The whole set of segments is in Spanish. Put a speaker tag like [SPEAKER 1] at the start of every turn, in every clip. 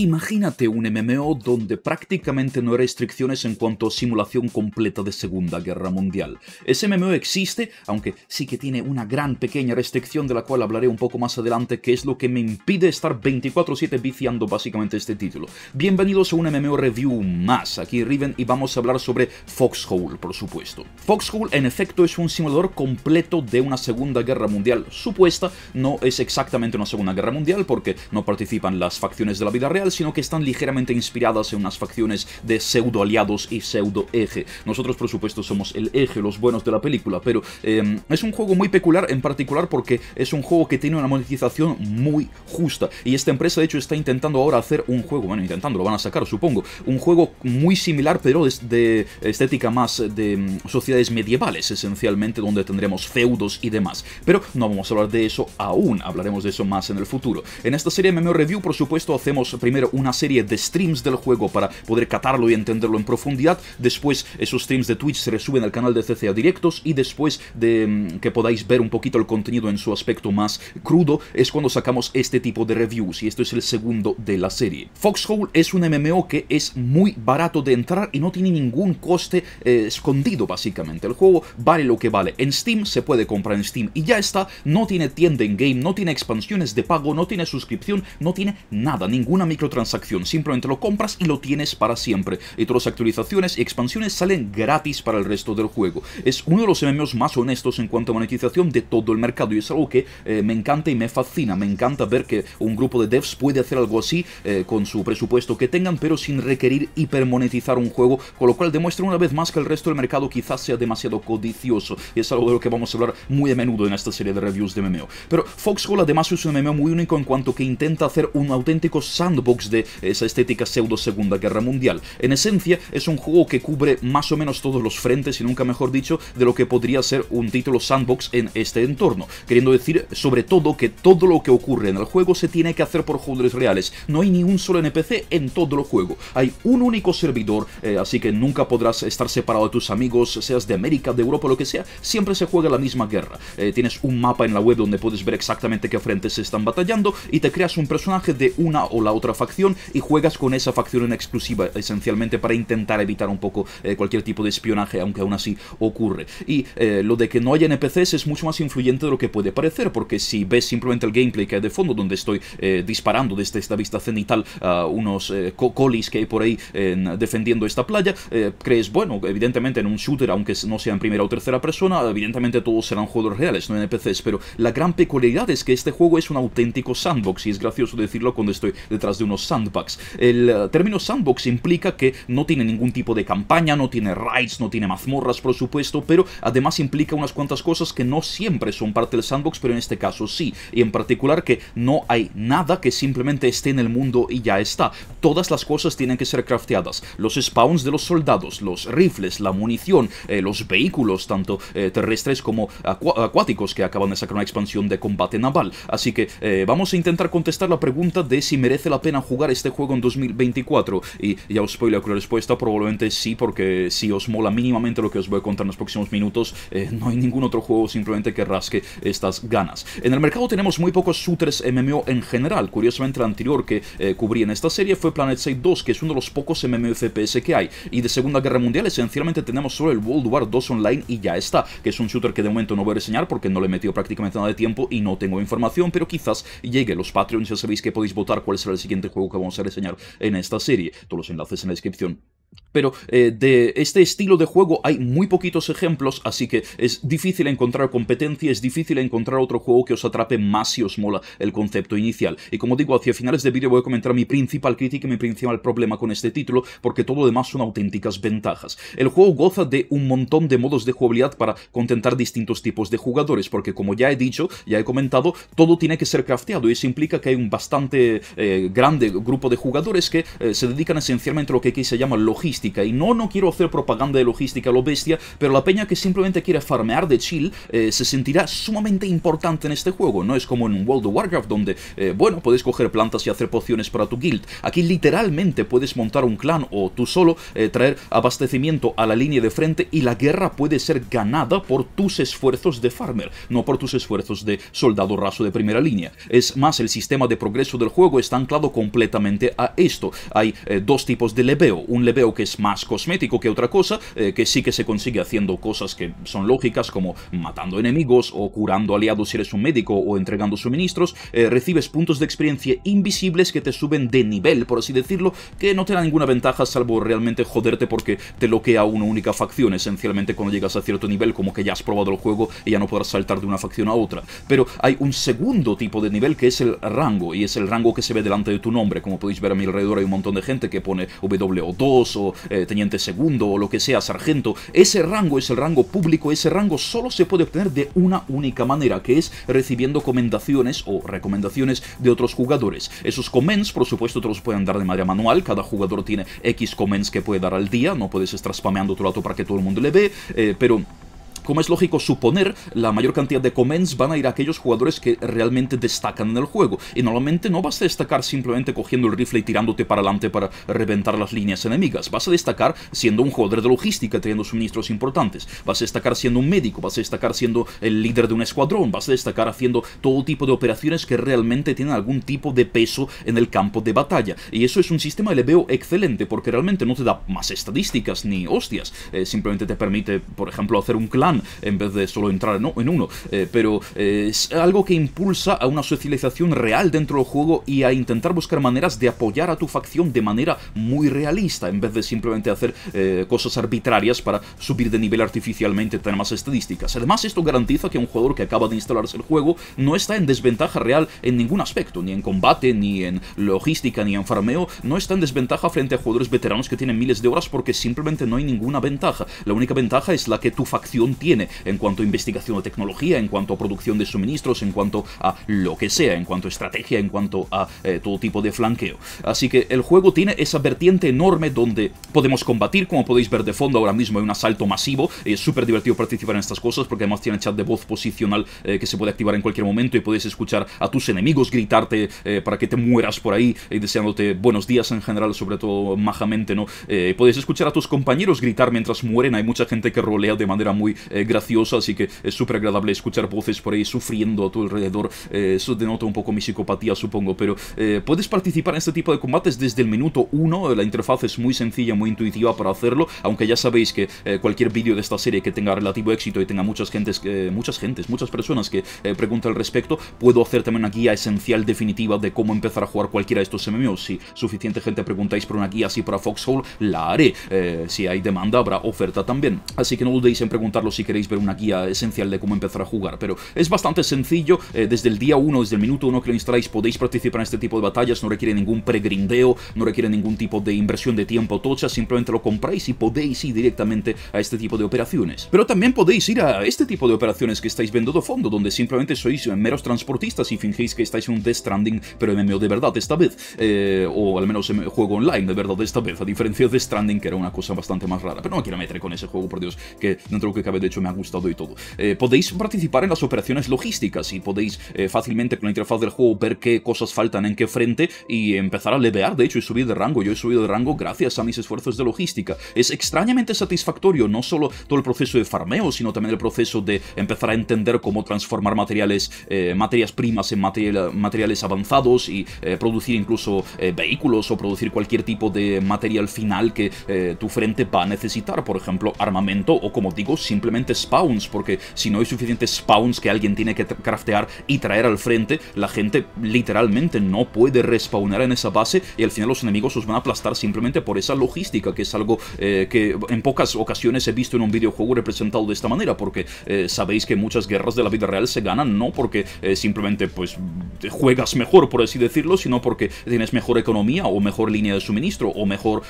[SPEAKER 1] Imagínate un MMO donde prácticamente no hay restricciones en cuanto a simulación completa de Segunda Guerra Mundial. Ese MMO existe, aunque sí que tiene una gran pequeña restricción de la cual hablaré un poco más adelante, que es lo que me impide estar 24-7 viciando básicamente este título. Bienvenidos a un MMO review más, aquí Riven, y vamos a hablar sobre Foxhole, por supuesto. Foxhole, en efecto, es un simulador completo de una Segunda Guerra Mundial supuesta, no es exactamente una Segunda Guerra Mundial porque no participan las facciones de la vida real, sino que están ligeramente inspiradas en unas facciones de pseudo-aliados y pseudo-eje. Nosotros, por supuesto, somos el eje, los buenos de la película, pero em, es un juego muy peculiar, en particular porque es un juego que tiene una monetización muy justa, y esta empresa, de hecho, está intentando ahora hacer un juego, bueno, intentando, lo van a sacar, supongo, un juego muy similar, pero de estética más de em, sociedades medievales, esencialmente, donde tendremos feudos y demás. Pero no vamos a hablar de eso aún, hablaremos de eso más en el futuro. En esta serie MMO Review, por supuesto, hacemos primero una serie de streams del juego para poder catarlo y entenderlo en profundidad. Después esos streams de Twitch se resuben al canal de CCA Directos y después de mm, que podáis ver un poquito el contenido en su aspecto más crudo es cuando sacamos este tipo de reviews y esto es el segundo de la serie. Foxhole es un MMO que es muy barato de entrar y no tiene ningún coste eh, escondido básicamente. El juego vale lo que vale. En Steam se puede comprar en Steam y ya está. No tiene tienda en game, no tiene expansiones de pago, no tiene suscripción, no tiene nada, ninguna micro transacción Simplemente lo compras y lo tienes para siempre. Y todas las actualizaciones y expansiones salen gratis para el resto del juego. Es uno de los MMOs más honestos en cuanto a monetización de todo el mercado. Y es algo que eh, me encanta y me fascina. Me encanta ver que un grupo de devs puede hacer algo así eh, con su presupuesto que tengan, pero sin requerir hipermonetizar un juego. Con lo cual demuestra una vez más que el resto del mercado quizás sea demasiado codicioso. Y es algo de lo que vamos a hablar muy a menudo en esta serie de reviews de MMO. Pero Foxhole además es un MMO muy único en cuanto que intenta hacer un auténtico sandbox de esa estética pseudo Segunda Guerra Mundial. En esencia, es un juego que cubre más o menos todos los frentes y nunca mejor dicho de lo que podría ser un título sandbox en este entorno, queriendo decir sobre todo que todo lo que ocurre en el juego se tiene que hacer por jugadores reales, no hay ni un solo NPC en todo el juego, hay un único servidor, eh, así que nunca podrás estar separado de tus amigos, seas de América, de Europa, lo que sea, siempre se juega la misma guerra, eh, tienes un mapa en la web donde puedes ver exactamente qué frentes se están batallando y te creas un personaje de una o la otra facción y juegas con esa facción en exclusiva, esencialmente para intentar evitar un poco eh, cualquier tipo de espionaje, aunque aún así ocurre. Y eh, lo de que no haya NPCs es mucho más influyente de lo que puede parecer, porque si ves simplemente el gameplay que hay de fondo, donde estoy eh, disparando desde esta vista cenital a unos colis que hay por ahí defendiendo esta playa, crees, bueno, evidentemente en un shooter, aunque no sea en primera o tercera persona, evidentemente todos serán juegos reales, no NPCs, pero la gran peculiaridad es que este juego es un auténtico sandbox, y es gracioso decirlo cuando estoy detrás de un los sandbox. El eh, término sandbox implica que no tiene ningún tipo de campaña, no tiene raids, no tiene mazmorras, por supuesto, pero además implica unas cuantas cosas que no siempre son parte del sandbox, pero en este caso sí. Y en particular que no hay nada que simplemente esté en el mundo y ya está. Todas las cosas tienen que ser crafteadas. Los spawns de los soldados, los rifles, la munición, eh, los vehículos, tanto eh, terrestres como acuáticos, que acaban de sacar una expansión de combate naval. Así que vamos a intentar contestar la pregunta de si merece la pena jugar este juego en 2024. Y ya os spoileo la respuesta, probablemente sí, porque si os mola mínimamente lo que os voy a contar en los próximos minutos, eh, no hay ningún otro juego simplemente que rasque estas ganas. En el mercado tenemos muy pocos shooters MMO en general. Curiosamente, el anterior que eh, cubrí en esta serie fue Planet Side 2, que es uno de los pocos FPS que hay. Y de Segunda Guerra Mundial, esencialmente tenemos solo el World War 2 Online y ya está, que es un shooter que de momento no voy a reseñar porque no le he metido prácticamente nada de tiempo y no tengo información, pero quizás llegue. Los Patreons ya sabéis que podéis votar cuál será el siguiente juego que vamos a reseñar en esta serie. Todos los enlaces en la descripción pero eh, de este estilo de juego hay muy poquitos ejemplos, así que es difícil encontrar competencia, es difícil encontrar otro juego que os atrape más si os mola el concepto inicial. Y como digo, hacia finales de vídeo voy a comentar mi principal crítica y mi principal problema con este título, porque todo lo demás son auténticas ventajas. El juego goza de un montón de modos de jugabilidad para contentar distintos tipos de jugadores, porque como ya he dicho, ya he comentado, todo tiene que ser crafteado y eso implica que hay un bastante eh, grande grupo de jugadores que eh, se dedican esencialmente a lo que aquí se llama logística y no, no quiero hacer propaganda de logística lo bestia, pero la peña que simplemente quiere farmear de chill eh, se sentirá sumamente importante en este juego. No es como en World of Warcraft donde, eh, bueno, puedes coger plantas y hacer pociones para tu guild. Aquí literalmente puedes montar un clan o tú solo eh, traer abastecimiento a la línea de frente y la guerra puede ser ganada por tus esfuerzos de farmer, no por tus esfuerzos de soldado raso de primera línea. Es más, el sistema de progreso del juego está anclado completamente a esto. Hay dos tipos de leveo, un leveo que es más cosmético que otra cosa, eh, que sí que se consigue haciendo cosas que son lógicas como matando enemigos o curando aliados si eres un médico o entregando suministros, eh, recibes puntos de experiencia invisibles que te suben de nivel, por así decirlo, que no te da ninguna ventaja salvo realmente joderte porque te bloquea una única facción, esencialmente cuando llegas a cierto nivel, como que ya has probado el juego y ya no podrás saltar de una facción a otra. Pero hay un segundo tipo de nivel que es el rango, y es el rango que se ve delante de tu nombre, como podéis ver a mi alrededor hay un montón de gente que pone W2 o eh, teniente segundo o lo que sea, sargento, ese rango es el rango público, ese rango solo se puede obtener de una única manera, que es recibiendo comendaciones o recomendaciones de otros jugadores. Esos comments, por supuesto, te los pueden dar de manera manual, cada jugador tiene X comments que puede dar al día, no puedes estar spameando Otro lado para que todo el mundo le ve, eh, pero como es lógico suponer, la mayor cantidad de comments van a ir a aquellos jugadores que realmente destacan en el juego. Y normalmente no vas a destacar simplemente cogiendo el rifle y tirándote para adelante para reventar las líneas enemigas. Vas a destacar siendo un jugador de logística, teniendo suministros importantes. Vas a destacar siendo un médico, vas a destacar siendo el líder de un escuadrón, vas a destacar haciendo todo tipo de operaciones que realmente tienen algún tipo de peso en el campo de batalla. Y eso es un sistema que le veo excelente porque realmente no te da más estadísticas ni hostias. Eh, simplemente te permite, por ejemplo, hacer un clan en vez de solo entrar en, uno. Eh, pero eh, es algo que impulsa a una socialización real dentro del juego y a intentar buscar maneras de apoyar a tu facción de manera muy realista en vez de simplemente hacer eh, cosas arbitrarias para subir de nivel artificialmente, tener más estadísticas. Además, esto garantiza que un jugador que acaba de instalarse el juego no está en desventaja real en ningún aspecto, ni en combate, ni en logística, ni en farmeo, no está en desventaja frente a jugadores veteranos que tienen miles de horas porque simplemente no hay ninguna ventaja. La única ventaja es la que tu facción tiene en cuanto a investigación o tecnología, en cuanto a producción de suministros, en cuanto a lo que sea, en cuanto a estrategia, en cuanto a eh, todo tipo de flanqueo. Así que el juego tiene esa vertiente enorme donde podemos combatir, como podéis ver de fondo ahora mismo hay un asalto masivo, es súper divertido participar en estas cosas porque además tiene chat de voz posicional eh, que se puede activar en cualquier momento y puedes escuchar a tus enemigos gritarte eh, para que te mueras por ahí y deseándote buenos días en general, sobre todo majamente, ¿no? puedes escuchar a tus compañeros gritar mientras mueren, hay mucha gente que rolea de manera muy eh, ...graciosa, así que es súper agradable escuchar voces por ahí sufriendo a tu alrededor. Eh, eso denota un poco mi psicopatía, supongo, pero eh, puedes participar en este tipo de combates desde el minuto 1. La interfaz es muy sencilla, muy intuitiva para hacerlo, aunque ya sabéis que cualquier vídeo de esta serie que tenga relativo éxito y tenga muchas gentes, muchas gentes, muchas personas que preguntan al respecto, puedo hacer también una guía esencial definitiva de cómo empezar a jugar cualquiera de estos MMOs. Si suficiente gente preguntáis por una guía así para Foxhole, la haré. si hay demanda, habrá oferta también. Así que no dudéis en preguntarlo si queréis ver una guía esencial de cómo empezar a jugar, pero es bastante sencillo, eh, desde el día 1, desde el minuto 1 que lo instaláis podéis participar en este tipo de batallas, no requiere ningún pregrindeo, no requiere ningún tipo de inversión de tiempo tocha, simplemente lo compráis y podéis ir directamente a este tipo de operaciones. Pero también podéis ir a este tipo de operaciones que estáis viendo de fondo, donde simplemente sois eh, meros transportistas y fingéis que estáis en un Death Stranding, pero MMO de verdad esta vez, eh, o al menos en juego online de verdad esta vez, a diferencia de Stranding que era una cosa bastante más rara, pero no me quiero meter con ese juego, por Dios, que no de que cabe de hecho me ha gustado y todo. Eh, podéis participar en las operaciones logísticas y podéis eh, fácilmente con la interfaz del juego ver qué cosas faltan en qué frente y empezar a levear, de hecho, y subir de rango. Yo he subido de rango gracias a mis esfuerzos de logística. Es extrañamente satisfactorio no solo todo el proceso de farmeo, sino también el proceso de empezar a entender cómo transformar materiales, eh, materias primas en materiales avanzados y producir incluso vehículos o producir cualquier tipo de material final que tu frente va a necesitar, por ejemplo, armamento o como digo, simplemente spawns, porque si no hay suficientes spawns que alguien tiene que craftear y traer al frente, la gente literalmente no puede respawnar en esa base y al final los enemigos os van a aplastar simplemente por esa logística, que es algo eh, que en pocas ocasiones he visto en un videojuego representado de esta manera, porque eh, sabéis que muchas guerras de la vida real se ganan no porque eh, simplemente pues juegas mejor, por así decirlo, sino porque tienes mejor economía o mejor línea de suministro o mejor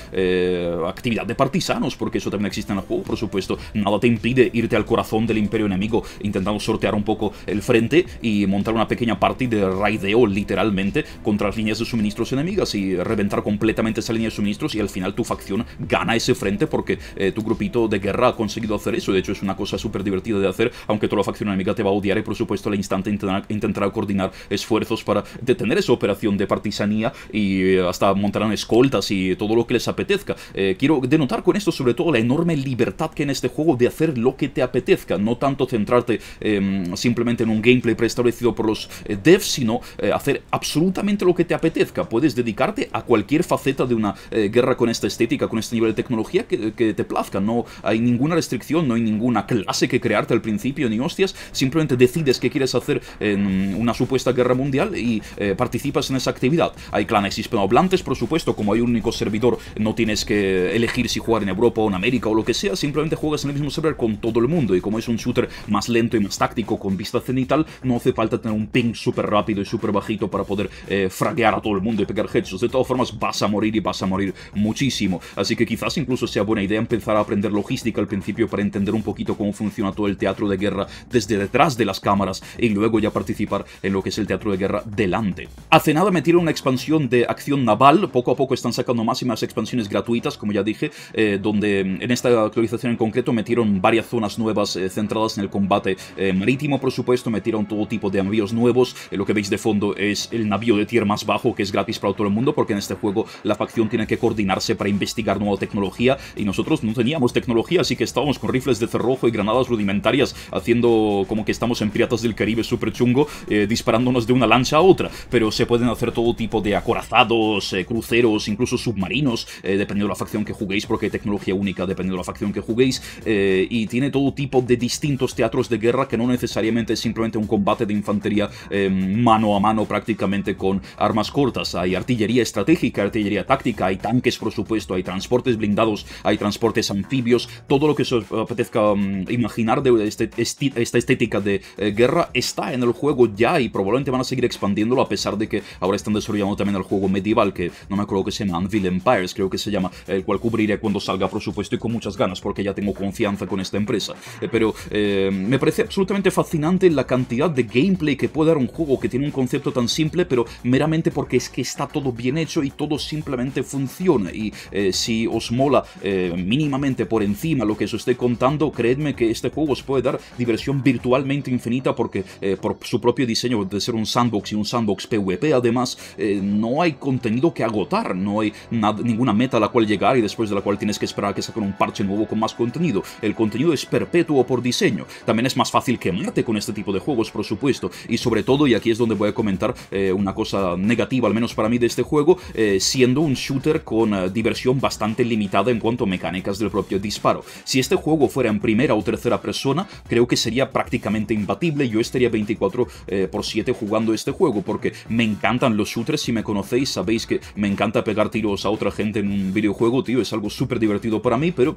[SPEAKER 1] actividad de partisanos, porque eso también existe en el juego, por supuesto. Nada te impide irte al corazón del imperio enemigo, intentando sortear un poco el frente y montar una pequeña parte de raideo literalmente contra las líneas de suministros enemigas y reventar completamente esa línea de suministros y al final tu facción gana ese frente porque eh, tu grupito de guerra ha conseguido hacer eso, de hecho es una cosa súper divertida de hacer, aunque toda la facción enemiga te va a odiar y por supuesto al instante intentará, coordinar esfuerzos para detener esa operación de partisanía y eh, hasta montarán escoltas y todo lo que les apetezca. Eh, quiero denotar con esto sobre todo la enorme libertad que en este juego de hacer lo que te apetezca, no tanto centrarte em, simplemente en un gameplay preestablecido por los eh, devs, sino eh, hacer absolutamente lo que te apetezca. Puedes dedicarte a cualquier faceta de una eh, guerra con esta estética, con este nivel de tecnología que, te plazca. No hay ninguna restricción, no hay ninguna clase que crearte al principio, ni hostias. Simplemente decides qué quieres hacer en una supuesta guerra mundial y participas en esa actividad. Hay clanes hispanohablantes, por supuesto, como hay un único servidor, no tienes que elegir si jugar en Europa o en América o lo que sea, simplemente juegas en el mismo server con todo el mundo, y como es un shooter más lento y más táctico con vista cenital, no hace falta tener un ping súper rápido y súper bajito para poder eh, a todo el mundo y pegar hechos, De todas formas, vas a morir y vas a morir muchísimo. Así que quizás incluso sea buena idea empezar a aprender logística al principio para entender un poquito cómo funciona todo el teatro de guerra desde detrás de las cámaras y luego ya participar en lo que es el teatro de guerra delante. Hace nada metieron una expansión de acción naval, poco a poco están sacando más y más expansiones gratuitas, como ya dije, eh, donde en esta actualización en concreto metieron varias zonas nuevas eh, centradas en el combate eh, marítimo, por supuesto, metieron todo tipo de navíos nuevos, eh, lo que veis de fondo es el navío de tier más bajo que es gratis para todo el mundo, porque en este juego la facción tiene que coordinarse para investigar nueva tecnología y nosotros no teníamos tecnología, así que estábamos con rifles de cerrojo y granadas rudimentarias haciendo como que estamos en Piratas del Caribe super chungo, disparándonos de una lancha a otra, pero se pueden hacer todo tipo de acorazados, cruceros, incluso submarinos, dependiendo de la facción que juguéis, porque hay tecnología única dependiendo de la facción que juguéis, y tiene todo tipo de distintos teatros de guerra que no necesariamente es simplemente un combate de infantería em, mano a mano prácticamente con armas cortas. Hay artillería estratégica, artillería táctica, hay tanques por supuesto, hay transportes blindados, hay transportes anfibios, todo lo que se os apetezca em, imaginar de este, esta estética de eh, guerra está en el juego ya y probablemente van a seguir expandiéndolo a pesar de que ahora están desarrollando también el juego medieval que no me acuerdo que se llama Anvil Empires, creo que se llama, el cual cubriré cuando salga por supuesto y con muchas ganas porque ya tengo confianza con esta empresa. Eh, pero eh, me parece absolutamente fascinante la cantidad de gameplay que puede dar un juego que tiene un concepto tan simple, pero meramente porque es que está todo bien hecho y todo simplemente funciona. Y eh, si os mola mínimamente por encima lo que os estoy contando, creedme que este juego os puede dar diversión virtualmente infinita porque por su propio diseño de ser un sandbox y un sandbox PvP, además, no hay contenido que agotar, no hay ninguna meta a la cual llegar y después de la cual tienes que esperar a que saquen un parche nuevo con más contenido. El contenido es perpetuo por diseño. También es más fácil quemarte con este tipo de juegos, por supuesto. Y sobre todo, y aquí es donde voy a comentar eh, una cosa negativa, al menos para mí, de este juego, eh, siendo un shooter con eh, diversión bastante limitada en cuanto a mecánicas del propio disparo. Si este juego fuera en primera o tercera persona, creo que sería prácticamente imbatible. Yo estaría 24 por 7 jugando este juego, porque me encantan los shooters. Si me conocéis, sabéis que me encanta pegar tiros a otra gente en un videojuego, tío. Es algo súper divertido para mí, pero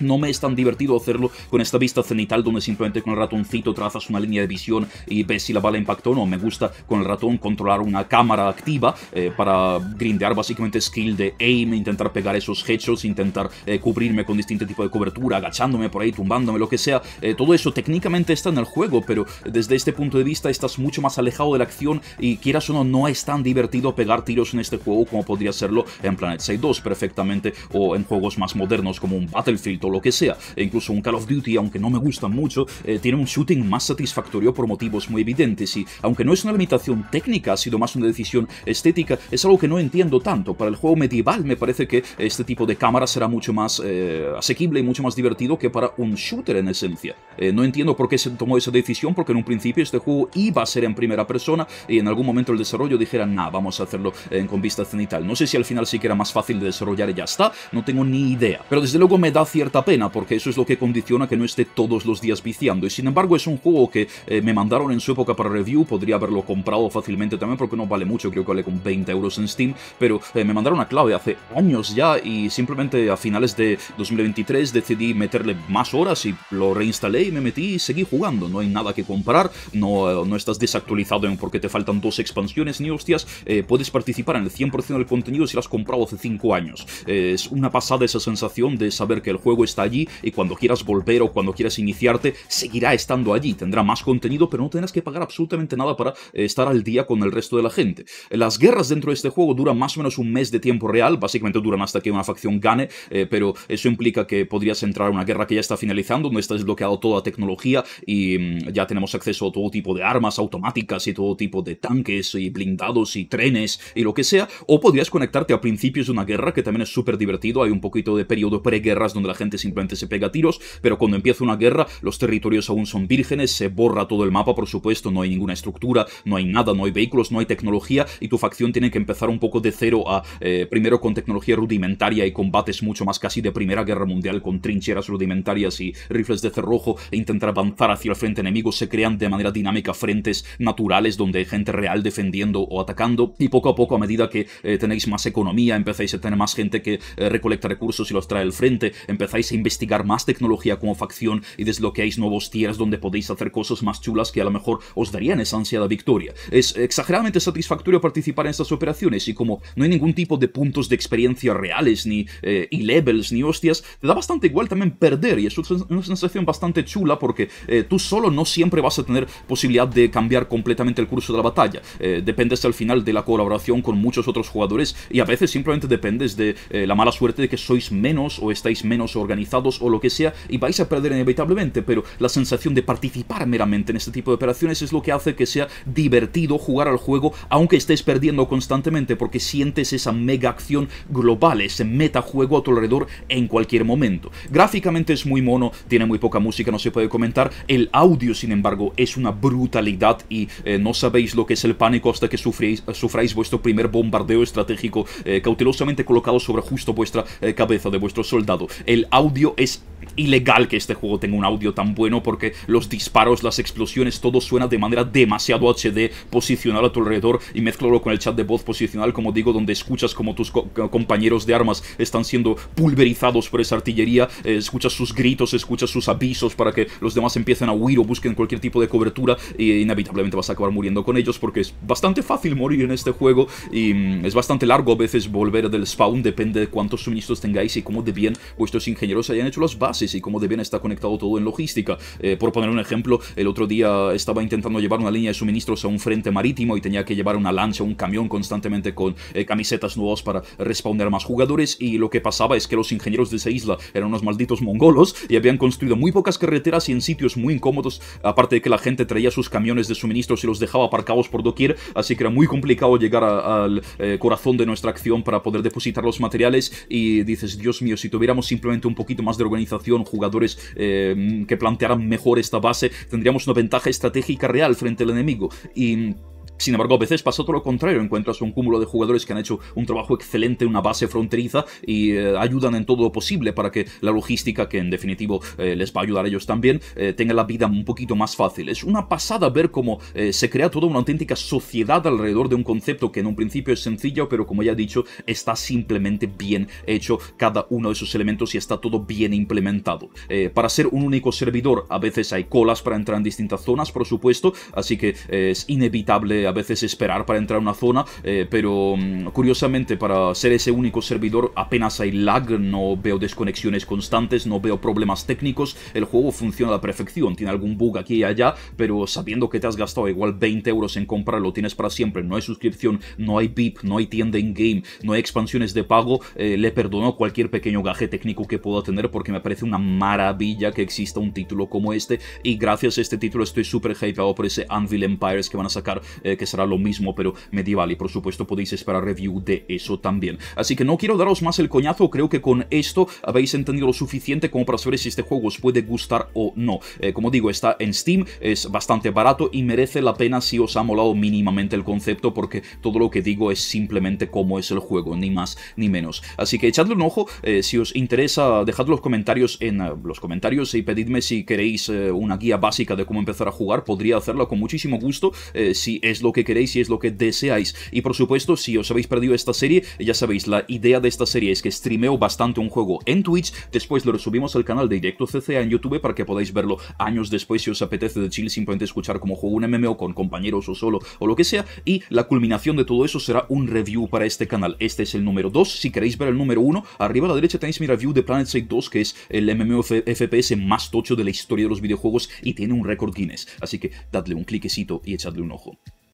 [SPEAKER 1] no me es tan divertido hacerlo con esta vista cenital donde simplemente con el ratoncito trazas una línea de visión y ves si la bala impactó o no. Me gusta con el ratón controlar una cámara activa eh, para grindear básicamente skill de aim, intentar pegar esos hechos, intentar eh, cubrirme con distinto tipo de cobertura, agachándome por ahí, tumbándome, lo que sea. Eh, todo eso técnicamente está en el juego, pero desde este punto de vista estás mucho más alejado de la acción y quieras o no, no es tan divertido pegar tiros en este juego como podría serlo en Planet Side 2 perfectamente o en juegos más modernos como un Battlefield o lo que sea, e incluso un Call of Duty y aunque no me gusta mucho, eh, tiene un shooting más satisfactorio por motivos muy evidentes y, aunque no es una limitación técnica, ha sido más una decisión estética, es algo que no entiendo tanto. Para el juego medieval me parece que este tipo de cámara será mucho más eh, asequible y mucho más divertido que para un shooter en esencia. Eh, no entiendo por qué se tomó esa decisión, porque en un principio este juego iba a ser en primera persona y en algún momento el desarrollo dijera nah, vamos a hacerlo con vista cenital. No sé si al final sí que era más fácil de desarrollar y ya está, no tengo ni idea. Pero desde luego me da cierta pena, porque eso es lo que condiciona que no esté todos los días viciando. Y sin embargo es un juego que eh, me mandaron en su época para review, podría haberlo comprado fácilmente también porque no vale mucho, creo que vale con 20 euros en Steam, pero eh, me mandaron a clave hace años ya y simplemente a finales de 2023 decidí meterle más horas y lo reinstalé y me metí y seguí jugando. No hay nada que comprar, no, eh, no estás desactualizado en porque te faltan dos expansiones ni hostias, puedes participar en el 100% del contenido si lo has comprado hace 5 años. es una pasada esa sensación de saber que el juego está allí y cuando quieras volver o cuando quieras iniciarte, seguirá estando allí, tendrá más contenido, pero no tendrás que pagar absolutamente nada para eh, estar al día con el resto de la gente. Las guerras dentro de este juego duran más o menos un mes de tiempo real, básicamente duran hasta que una facción gane, eh, pero eso implica que podrías entrar a una guerra que ya está finalizando, donde está desbloqueado toda tecnología y mm, ya tenemos acceso a todo tipo de armas automáticas y todo tipo de tanques y blindados y trenes y lo que sea, o podrías conectarte a principios de una guerra, que también es súper divertido, hay un poquito de periodo preguerras donde la gente simplemente se pega tiros, pero cuando empieza una guerra, los territorios aún son vírgenes, se borra todo el mapa, por supuesto, no hay ninguna estructura, no hay nada, no hay vehículos, no hay tecnología, y tu facción tiene que empezar un poco de cero a, eh, primero con tecnología rudimentaria y combates mucho más casi de Primera Guerra Mundial, con trincheras rudimentarias y rifles de cerrojo, e intentar avanzar hacia el frente enemigo, se crean de manera dinámica frentes naturales donde hay gente real defendiendo o atacando, y poco a poco, a medida que eh, tenéis más economía, empezáis a tener más gente que eh, recolecta recursos y los trae al frente, empezáis a investigar más tecnología facción y desbloqueáis nuevos tierras donde podéis hacer cosas más chulas que a lo mejor os darían esa ansiada victoria. Es exageradamente satisfactorio participar en estas operaciones y como no hay ningún tipo de puntos de experiencia reales, ni eh, levels, ni hostias, te da bastante igual también perder y es una sensación bastante chula porque eh, tú solo no siempre vas a tener posibilidad de cambiar completamente el curso de la batalla. Eh, dependes al final de la colaboración con muchos otros jugadores y a veces simplemente dependes de la mala suerte de que sois menos o estáis menos organizados o lo que sea y vais a perder inevitablemente, pero la sensación de participar meramente en este tipo de operaciones es lo que hace que sea divertido jugar al juego, aunque estés perdiendo constantemente, porque sientes esa mega acción global, ese metajuego a tu alrededor en cualquier momento. Gráficamente es muy mono, tiene muy poca música, no se puede comentar. El audio, sin embargo, es una brutalidad y eh, no sabéis lo que es el pánico hasta que sufráis vuestro primer bombardeo estratégico eh, cautelosamente colocado sobre justo vuestra eh, cabeza de vuestro soldado. El audio es ilegal que este juego tenga un audio tan bueno porque los disparos, las explosiones, todo suena de manera demasiado HD, posicional a tu alrededor y mezclalo con el chat de voz posicional, como digo, donde escuchas como tus compañeros de armas están siendo pulverizados por esa artillería, eh, escuchas sus gritos, escuchas sus avisos para que los demás empiecen a huir o busquen cualquier tipo de cobertura e inevitablemente vas a acabar muriendo con ellos porque es bastante fácil morir en este juego y mm, es bastante largo a veces volver del spawn, depende de cuántos suministros tengáis y cómo de bien vuestros ingenieros hayan hecho las bases y cómo de bien está conectado todo en logística. Eh, por poner un ejemplo, el otro día estaba intentando llevar una línea de suministros a un frente marítimo y tenía que llevar una lancha, un camión constantemente con eh, camisetas nuevas para responder más jugadores y lo que pasaba es que los ingenieros de esa isla eran unos malditos mongolos y habían construido muy pocas carreteras y en sitios muy incómodos, aparte de que la gente traía sus camiones de suministros y los dejaba aparcados por doquier, así que era muy complicado llegar al eh, corazón de nuestra acción para poder depositar los materiales y dices, Dios mío, si tuviéramos simplemente un poquito más de organización, jugadores Em, que plantearan mejor esta base, tendríamos una ventaja estratégica real frente al enemigo. Y sin embargo, a veces pasa todo lo contrario, encuentras un cúmulo de jugadores que han hecho un trabajo excelente en una base fronteriza y eh, ayudan en todo lo posible para que la logística, que en definitivo eh, les va a ayudar a ellos también, eh, tenga la vida un poquito más fácil. Es una pasada ver cómo se crea toda una auténtica sociedad alrededor de un concepto que en un principio es sencillo, pero como ya he dicho, está simplemente bien hecho cada uno de esos elementos y está todo bien implementado. para ser un único servidor, a veces hay colas para entrar en distintas zonas, por supuesto, así que es inevitable a veces esperar para entrar a una zona, eh, pero mm, curiosamente para ser ese único servidor apenas hay lag, no veo desconexiones constantes, no veo problemas técnicos, el juego funciona a la perfección, tiene algún bug aquí y allá, pero sabiendo que te has gastado igual 20 euros en lo tienes para siempre, no hay suscripción, no hay VIP, no hay tienda in-game, no hay expansiones de pago, eh, le perdono cualquier pequeño gaje técnico que pueda tener porque me parece una maravilla que exista un título como este y gracias a este título estoy súper hypeado por ese Anvil Empires que van a sacar eh, que será lo mismo pero medieval y por supuesto podéis esperar review de eso también. Así que no quiero daros más el coñazo, creo que con esto habéis entendido lo suficiente como para saber si este juego os puede gustar o no. Eh, como digo, está en Steam, es bastante barato y merece la pena si os ha molado mínimamente el concepto porque todo lo que digo es simplemente cómo es el juego, ni más ni menos. Así que echadle un ojo, eh, si os interesa dejad los comentarios en eh, los comentarios y pedidme si queréis una guía básica de cómo empezar a jugar, podría hacerlo con muchísimo gusto si es lo lo que queréis y es lo que deseáis. Y por supuesto, si os habéis perdido esta serie, ya sabéis, la idea de esta serie es que streameo bastante un juego en Twitch, después lo subimos al canal de Directo CCA en YouTube para que podáis verlo años después si os apetece de Chile simplemente escuchar cómo juego un MMO con compañeros o solo o lo que sea. Y la culminación de todo eso será un review para este canal. Este es el número 2. Si queréis ver el número 1, arriba a la derecha tenéis mi review de Planet Side 2, que es el MMO FPS más tocho de la historia de los videojuegos y tiene un récord Guinness. Así que dadle un cliquecito y echadle un ojo.